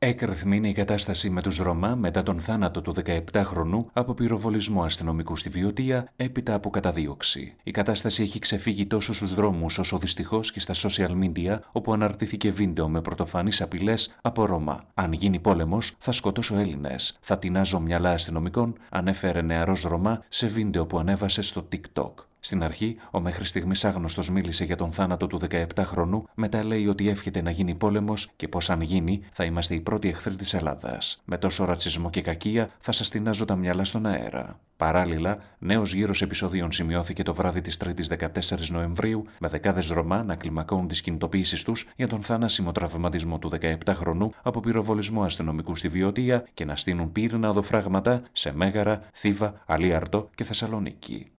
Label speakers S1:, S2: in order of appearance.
S1: Έκρεθμη είναι η κατάσταση με τους Ρωμά μετά τον θάνατο του 17χρονου από πυροβολισμό αστυνομικού στη Βιωτία έπειτα από καταδίωξη. Η κατάσταση έχει ξεφύγει τόσο στους δρόμους, όσο δυστυχώς και στα social media, όπου αναρτήθηκε βίντεο με πρωτοφανείς απειλές από Ρώμα. Αν γίνει πόλεμος, θα σκοτώσω Έλληνες», Θα τεινάζω μυαλά αστυνομικών, ανέφερε νεαρός Ρωμά σε βίντεο που ανέβασε στο TikTok. Στην αρχή, ο μέχρι στιγμής άγνωστος μίλησε για τον θάνατο του 17χρονου, μετά λέει ότι εύχεται να γίνει πόλεμος και πως αν γίνει θα είμαστε οι πρώτοι εχθροί της Ελλάδας. Με τόσο ρατσισμό και κακία θα σας τεινάζω τα μυαλά στον αέρα. Παράλληλα, νέος γύρος επεισοδίων σημειώθηκε το βράδυ της 3η 14 Νοεμβρίου, με δεκάδες Ρωμά να κλιμακώνουν τις κινητοποιήσει τους για τον θανάσιμο τραυματισμό του 17χρονου από πυροβολισμό αστυνομικού στη Βιωτία και να στείλουν πύρινα οδοφράγματα σε Μέγαρα, Θήβα, Αλίαρτο και Θεσσαλονίκη.